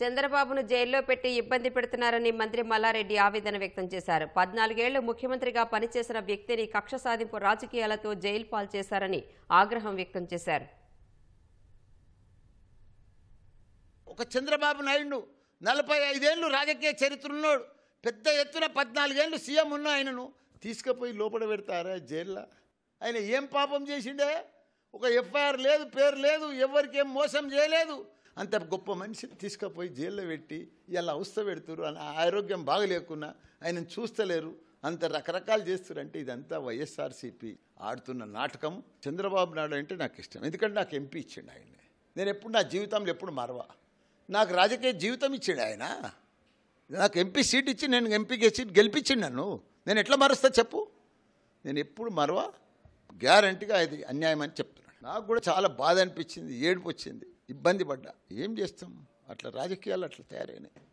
చంద్రబాబును జైల్లో పెట్టి ఇబ్బంది పెడుతున్నారని మంత్రి మల్లారెడ్డి ఆవేదన వ్యక్తం చేశారు పద్నాలుగేళ్లు ముఖ్యమంత్రిగా పనిచేసిన వ్యక్తిని కక్ష సాధింపు రాజకీయాలతో జైలు పాల్ చేశారని ఆగ్రహం వ్యక్తం చేశారు ఒక చంద్రబాబు నాయుడు నలభై ఐదేళ్లు రాజకీయ చరిత్ర ఉన్నాడు పెద్ద ఎత్తున పద్నాలుగేళ్ళు సీఎం ఉన్న ఆయనను తీసుకుపోయి లోపల పెడతారా జైల్లో ఆయన ఏం పాపం చేసిండే ఒక ఎఫ్ఐఆర్ లేదు పేరు లేదు ఎవరికేం మోసం చేయలేదు అంత గొప్ప మనిషిని తీసుకుపోయి జైల్లో పెట్టి ఇలా అవస్థ పెడుతురు ఆరోగ్యం బాగలేకున్నా ఆయన చూస్తలేరు అంత రకరకాలు చేస్తారంటే ఇదంతా వైఎస్ఆర్సీపీ ఆడుతున్న నాటకం చంద్రబాబు నాయుడు అంటే నాకు ఇష్టం ఎందుకంటే నాకు ఎంపీ ఇచ్చిండు ఆయన నేను ఎప్పుడు నా జీవితంలో ఎప్పుడు మరవ నాకు రాజకీయ జీవితం ఇచ్చాడు ఆయన నాకు ఎంపీ సీట్ ఇచ్చి నేను ఎంపీ సీట్ గెలిపించిండు నన్ను నేను ఎట్లా మరుస్తా చెప్పు నేను ఎప్పుడు మరవ గ్యారంటీగా అది అన్యాయం అని చెప్తున్నాను నాకు కూడా చాలా బాధ అనిపించింది ఏడుపు వచ్చింది ఇబ్బంది పడ్డా ఏం చేస్తాం అట్లా రాజకీయాలు అట్లా తయారైనాయి